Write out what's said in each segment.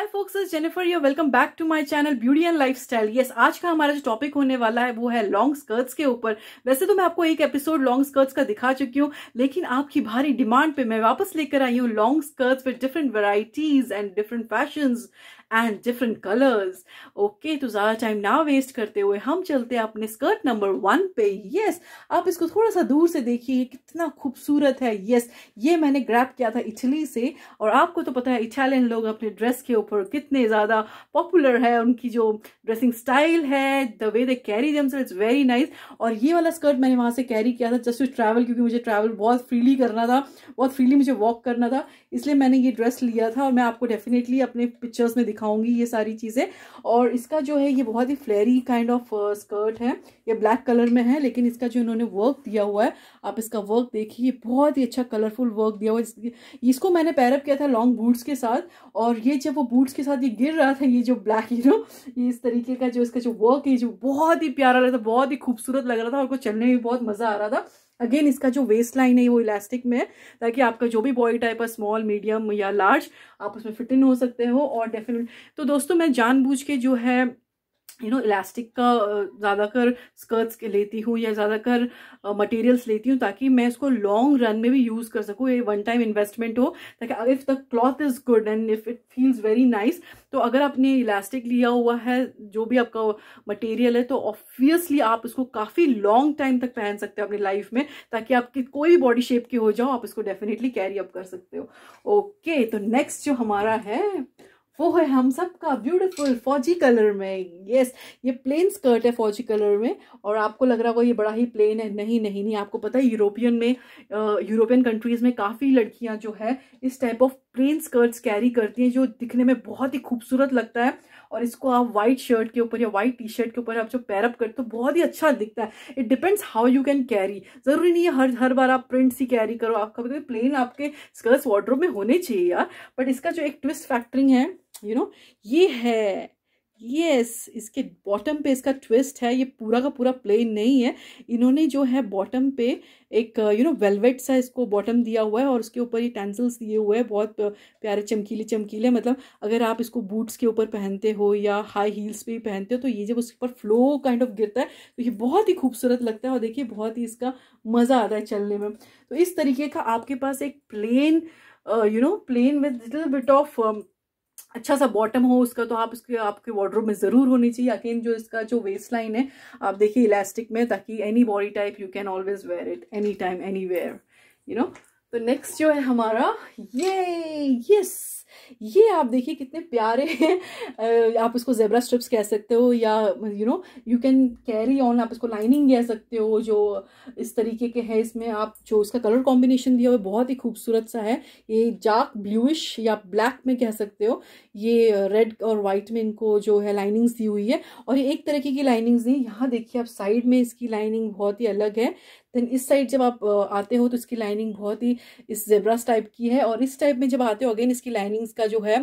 Hi folks Jennifer you welcome back to my channel beauty and lifestyle yes आज का हमारा जो topic होने वाला है वो है लॉन्ग स्कर्ट्स के ऊपर वैसे तो मैं आपको एक एपिसोड लॉन्ग स्कर्ट्स का दिखा चुकी हूँ लेकिन आपकी भारी डिमांड पे मैं वापस लेकर आई हूँ long skirts with different varieties and different fashion and different colours okay तो ज़्यादा टाइम ना वेस्ट करते हुए हम चलते हैं अपने स्कर्ट नंबर वन पे यस yes, आप इसको थोड़ा सा दूर से देखिए कितना खूबसूरत है यस yes, ये मैंने ग्रैप किया था इटली से और आपको तो पता है इटालियन लोग अपने ड्रेस के ऊपर कितने ज़्यादा पॉपुलर है उनकी जो ड्रेसिंग स्टाइल है the way they carry them it's very nice और ये वाला स्कर्ट मैंने वहाँ से कैरी किया था जस्ट टू ट्रैवल क्योंकि मुझे ट्रैवल बहुत फ्रीली करना था बहुत फ्रीली मुझे वॉक करना था इसलिए मैंने ये ड्रेस लिया था और मैं आपको डेफिनेटली अपने पिक्चर्स में दिखा दिखाऊंगी ये सारी चीज़ें और इसका जो है ये बहुत ही फ्लेरी काइंड ऑफ स्कर्ट है ये ब्लैक कलर में है लेकिन इसका जो इन्होंने वर्क दिया हुआ है आप इसका वर्क देखिए बहुत ही अच्छा कलरफुल वर्क दिया हुआ है इसको मैंने पैरअप किया था लॉन्ग बूट्स के साथ और ये जब वो बूट्स के साथ ये गिर रहा था ये जो ब्लैक यू नो ये इस तरीके का जो इसका जो वर्क है जो बहुत ही प्यारा लग रहा था बहुत ही खूबसूरत लग रहा था और को चलने में बहुत मज़ा आ रहा था अगेन इसका जो वेस्ट लाइन है वो इलास्टिक में है ताकि आपका जो भी बॉडी टाइप है स्मॉल मीडियम या लार्ज आप उसमें फिट इन हो सकते हो और डेफिनेट तो दोस्तों मैं जानबूझ के जो है यू नो इलास्टिक का ज़्यादातर स्कर्ट्स लेती हूँ या ज़्यादातर मटेरियल्स लेती हूँ ताकि मैं इसको लॉन्ग रन में भी यूज़ कर सकूँ ये वन टाइम इन्वेस्टमेंट हो ताकि if the cloth is good and if it feels very nice तो अगर आपने इलास्टिक लिया हुआ है जो भी आपका मटेरियल है तो ऑब्वियसली आप इसको काफ़ी लॉन्ग टाइम तक पहन सकते हो अपनी लाइफ में ताकि आपकी कोई भी बॉडी शेप की हो जाओ आप इसको डेफिनेटली कैरी अप कर सकते हो ओके okay, तो नेक्स्ट जो हमारा है वो है हम सब का ब्यूटीफुल फौजी कलर में यस ये प्लेन स्कर्ट है फौजी कलर में और आपको लग रहा होगा ये बड़ा ही प्लेन है नहीं नहीं नहीं आपको पता है यूरोपियन में यूरोपियन कंट्रीज़ में काफ़ी लड़कियाँ जो है इस type of plain skirts carry करती हैं जो दिखने में बहुत ही खूबसूरत लगता है और इसको आप व्हाइट शर्ट के ऊपर या व्हाइट टी शर्ट के ऊपर आप जो पैरअप करते हो तो बहुत ही अच्छा दिखता है it depends how you can carry ज़रूरी नहीं है हर हर बार आप प्रिंट्स ही कैरी करो आप कभी कभी प्लेन आपके स्कर्ट्स वार्ड्रोब में होने चाहिए यार बट इसका जो एक ट्विस्ट फैक्टरिंग है यू नो ये है यस yes, इसके बॉटम पे इसका ट्विस्ट है ये पूरा का पूरा प्लेन नहीं है इन्होंने जो है बॉटम पे एक यू नो वेलवेट सा इसको बॉटम दिया हुआ है और उसके ऊपर ये टेंसल्स दिए हुए हैं बहुत प्यारे चमकीले चमकीले मतलब अगर आप इसको बूट्स के ऊपर पहनते हो या हाई हील्स पे पहनते हो तो ये जब उसके ऊपर फ्लो काइंड ऑफ गिरता है तो ये बहुत ही खूबसूरत लगता है और देखिए बहुत ही इसका मज़ा आता है चलने में तो इस तरीके का आपके पास एक plain you know plain with little bit of अच्छा सा बॉटम हो उसका तो आप उसके आपके वार्ड्रोब में ज़रूर होनी चाहिए अगेन जो इसका जो वेस्ट लाइन है आप देखिए इलास्टिक में ताकि any body type you can always wear it any time anywhere you know तो नेक्स्ट जो है हमारा ये यस ये आप देखिए कितने प्यारे हैं आप इसको जेबरा स्ट्रिप्स कह सकते हो या you know you can carry on आप इसको लाइनिंग कह सकते हो जो इस तरीके के है इसमें आप जो इसका कलर कॉम्बिनेशन दिया हुआ बहुत ही खूबसूरत सा है ये डार्क ब्लूइश या ब्लैक में कह सकते हो ये रेड और वाइट में इनको जो है लाइनिंग्स दी हुई है और ये एक तरीके की लाइनिंग्स नहीं यहाँ देखिए आप साइड में इसकी लाइनिंग बहुत ही अलग है देन इस साइड जब आप आते हो तो इसकी लाइनिंग बहुत ही इस जेब्रास टाइप की है और इस टाइप में जब आते हो अगेन इसकी लाइनिंग्स का जो है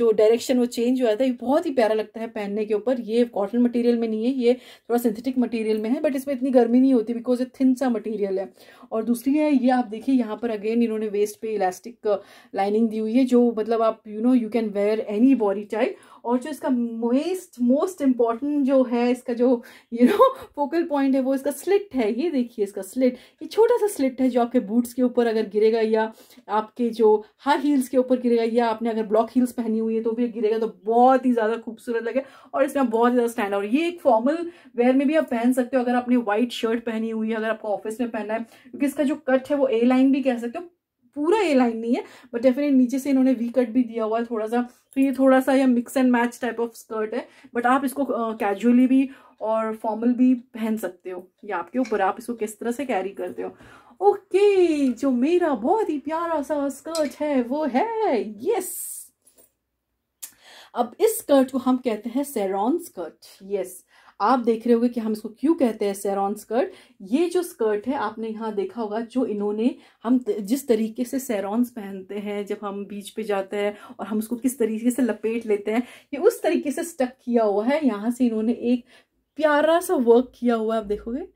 जो डायरेक्शन वो चेंज हो जाता है बहुत ही प्यारा लगता है पहनने के ऊपर ये कॉटन मटेरियल में नहीं है ये थोड़ा सिंथेटिक मटेरियल में है बट इसमें इतनी गर्मी नहीं होती बिकॉज ये थिन सा मटेरियल है और दूसरी है ये आप देखिए यहाँ पर अगेन इन्होंने वेस्ट पे इलास्टिक लाइनिंग दी हुई है जो मतलब आप you know you can wear any body type और जो इसका मोस्ट मोस्ट इम्पॉर्टेंट जो है इसका जो यू नो फोकल पॉइंट है वो इसका स्लिट है ये देखिए इसका स्लिट ये छोटा सा स्लिट है जो आपके बूट्स के ऊपर अगर गिरेगा या आपके जो हाई हील्स के ऊपर गिरेगा या आपने अगर ब्लॉक हील्स पहनी हुई है तो भी गिरेगा तो बहुत ही ज़्यादा खूबसूरत लगे और इसमें बहुत ज़्यादा स्टैंड और ये एक फॉर्मल वेयर में भी आप पहन सकते हो अगर आपने व्हाइट शर्ट पहनी हुई है अगर आपको ऑफिस में पहनना है क्योंकि इसका जो कट है वो ए लाइन भी कह सकते हो पूरा ए लाइन नहीं है बट डेफिनेट नीचे से इन्होंने वी कट भी दिया हुआ है थोड़ा सा तो ये थोड़ा सा यह mix and match type of skirt है बट आप इसको कैजुअली भी और फॉर्मल भी पहन सकते हो या आपके ऊपर आप इसको किस तरह से कैरी करते हो ओके जो मेरा बहुत ही प्यारा सा स्कर्ट है वो है यस अब इस स्कर्ट को हम कहते हैं सेरॉन स्कर्ट यस आप देख रहे होगे कि हम इसको क्यों कहते हैं सैरॉन स्कर्ट ये जो स्कर्ट है आपने यहाँ देखा होगा जो इन्होंने हम जिस तरीके से सैरॉन्स पहनते हैं जब हम बीच पे जाते हैं और हम उसको किस तरीके से लपेट लेते हैं ये उस तरीके से स्टक किया हुआ है यहाँ से इन्होंने एक प्यारा सा वर्क किया हुआ है आप देखोगे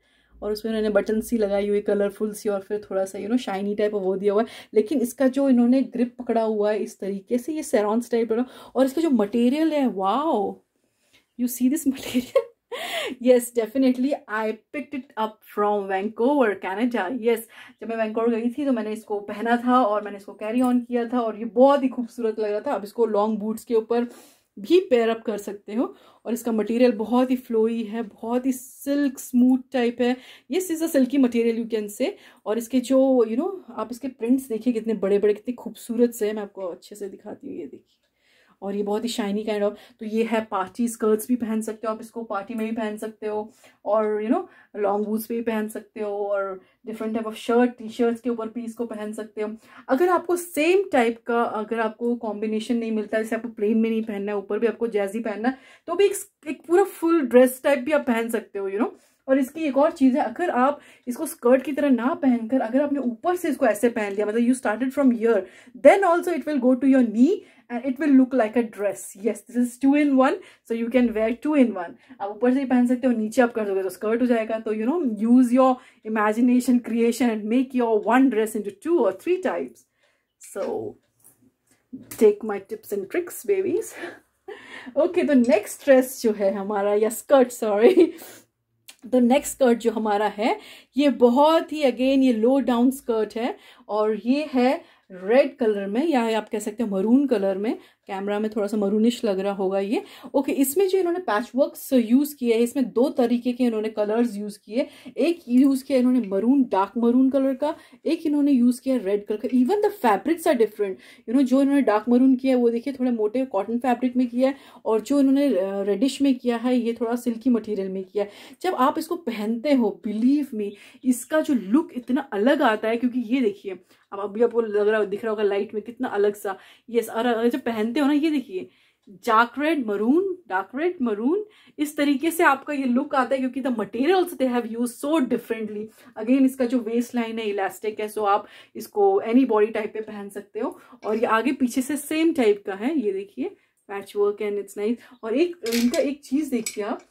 और उसमें इन्होंने बटन सी लगाई हुई कलरफुल सी और फिर थोड़ा सा यू नो शाइनी टाइप वो दिया हुआ है लेकिन इसका जो इन्होंने ग्रिप पकड़ा हुआ है इस तरीके से ये सैरॉन्स टाइप और इसका जो मटेरियल है wow you see this material yes definitely I picked it up from Vancouver Canada yes जब मैं वैंकोवर गई थी तो मैंने इसको पहना था और मैंने इसको कैरी ऑन किया था और ये बहुत ही खूबसूरत लग रहा था आप इसको लॉन्ग बूट्स के ऊपर भी पेयर अप कर सकते हो और इसका मटेरियल बहुत ही फ्लोई है बहुत ही सिल्क स्मूथ टाइप है ये is a silky material you can say और इसके जो यू you नो know, आप इसके प्रिंट्स देखिए कितने बड़े बड़े कितने खूबसूरत से हैं मैं आपको अच्छे से दिखाती हूँ ये देखिए और ये बहुत ही शाइनी काइंड ऑफ तो ये है पार्टी स्कर्ट्स भी पहन सकते हो आप इसको पार्टी में भी पहन सकते हो और यू नो लॉन्ग बूट्स भी पहन सकते हो और different type of shirt T shirts के ऊपर भी इसको पहन सकते हो अगर आपको सेम टाइप का अगर आपको कॉम्बिनेशन नहीं मिलता जैसे आपको प्लेन में नहीं पहनना है ऊपर भी आपको जैजी पहनना है तो भी एक, एक पूरा फुल ड्रेस टाइप भी आप पहन सकते हो यू you नो know? और इसकी एक और चीज़ है अगर आप इसको स्कर्ट की तरह ना पहनकर अगर आपने ऊपर से इसको ऐसे पहन लिया मतलब you started from your then also it will go to your knee and it will look like a dress yes this is two in one so you can wear two in one आप ऊपर से ही पहन सकते हो नीचे आप कर दोगे तो स्कर्ट हो जाएगा तो you know use your imagination creation and make your one dress in two और three types so take my tips and tricks babies okay तो नेक्स्ट ड्रेस जो है हमारा या स्कर्ट सॉरी तो नेक्स्ट कर्ड जो हमारा है ये बहुत ही अगेन ये लो डाउन स्कर्ट है और ये है रेड कलर में या आप कह सकते हैं मरून कलर में कैमरा में थोड़ा सा मरूनिश लग रहा होगा ये ओके इसमें जो इन्होंने पैच यूज़ किए है इसमें दो तरीके के इन्होंने कलर्स यूज़ किए एक यूज़ किया इन्होंने मरून डार्क मरून कलर का एक इन्होंने यूज़ किया रेड कलर का even the fabrics are different you know जो इन्होंने डार्क मरून किया है वो देखिए थोड़े मोटे कॉटन फैब्रिक में किया है और जो इन्होंने रेडिश में किया है ये थोड़ा सिल्की मटीरियल में किया है जब आप इसको पहनते हो बिलीव मी इसका जो लुक इतना अलग आता है क्योंकि ये देखिए अब अभी आपको लग रहा दिख रहा होगा लाइट में कितना अलग सा ये और जब पहनते हो ना ये देखिए dark red maroon dark red maroon इस तरीके से आपका ये लुक आता है क्योंकि the material they have use so differently again इसका जो वेस्ट लाइन है इलास्टिक है सो आप इसको एनी बॉडी टाइप पे पहन सकते हो और ये आगे पीछे से सेम टाइप का है ये देखिए patch work and it's nice और एक इनका एक चीज देखिए आप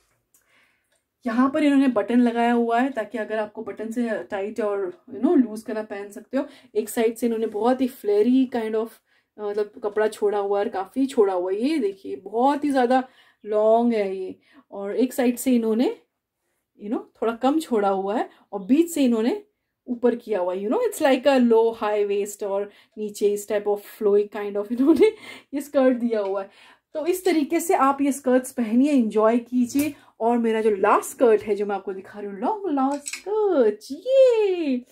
यहाँ पर इन्होंने बटन लगाया हुआ है ताकि अगर आपको बटन से टाइट और यू नो लूज करना पहन सकते हो एक साइड से इन्होंने बहुत ही फ्लेरी काइंड ऑफ मतलब कपड़ा छोड़ा हुआ है काफ़ी छोड़ा हुआ है ये देखिए बहुत ही ज़्यादा लॉन्ग है ये और एक साइड से इन्होंने यू नो थोड़ा कम छोड़ा हुआ है और बीच से इन्होंने ऊपर किया हुआ you know it's like a low high waist और नीचे इस type of flowy kind of इन्होंने ये स्कर्ट दिया हुआ है तो इस तरीके से आप ये स्कर्ट्स पहनिए इंजॉय कीजिए और मेरा जो लास्ट स्कर्ट है जो मैं आपको दिखा रही हूँ लॉन्ग लास्ट स्कर्ट ये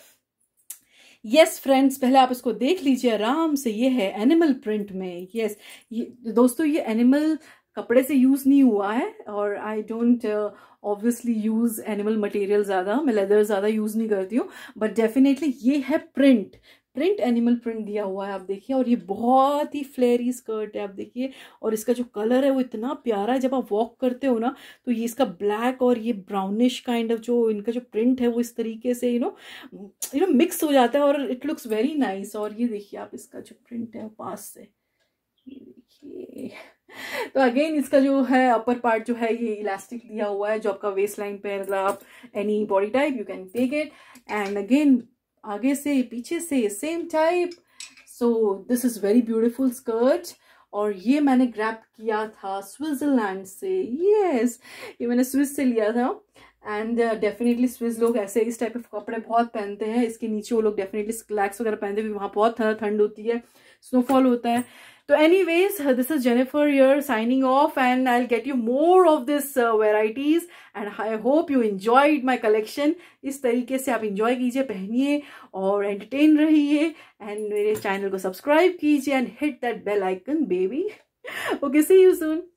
यस yes, फ्रेंड्स पहले आप इसको देख लीजिए आराम से ये है एनिमल प्रिंट में यस yes, ये दोस्तों ये एनिमल कपड़े से यूज़ नहीं हुआ है और I don't obviously use animal material ज़्यादा मैं लेदर ज़्यादा यूज़ नहीं करती हूँ बट डेफिनेटली ये है प्रिंट प्रिंट एनिमल प्रिंट दिया हुआ है आप देखिए और ये बहुत ही फ्लेरी स्कर्ट है आप देखिए और इसका जो कलर है वो इतना प्यारा है जब आप वॉक करते हो ना तो ये इसका ब्लैक और ये ब्राउनिश काइंड ऑफ जो इनका जो प्रिंट है वो इस तरीके से you know you know mix हो जाता है और इट लुक्स वेरी नाइस और ये देखिए आप इसका जो प्रिंट है पास से देखिए तो अगेन इसका जो है अपर पार्ट जो है ये इलास्टिक दिया हुआ है जो आपका वेस्ट लाइन पे मतलब any body type you can take it and again आगे से पीछे से same type so this is very beautiful skirt और ये मैंने ग्रैप किया था स्विट्ज़रलैंड से यस ये मैंने स्विस से लिया था एंड डेफिनेटली स्विस लोग ऐसे इस टाइप के कपड़े बहुत पहनते हैं इसके नीचे वो लोग डेफिनेटली स्लैक्स वगैरह पहनते हैं क्योंकि वहाँ बहुत ठंड होती है स्नोफॉल होता है So anyways, uh, this is Jennifer here signing off and I'll get you more of this uh, varieties and I hope you enjoyed my collection. इस तरीके से आप enjoy कीजिए पहनिए और entertain रहिए and मेरे channel को subscribe कीजिए and hit that bell icon baby. okay, see you soon.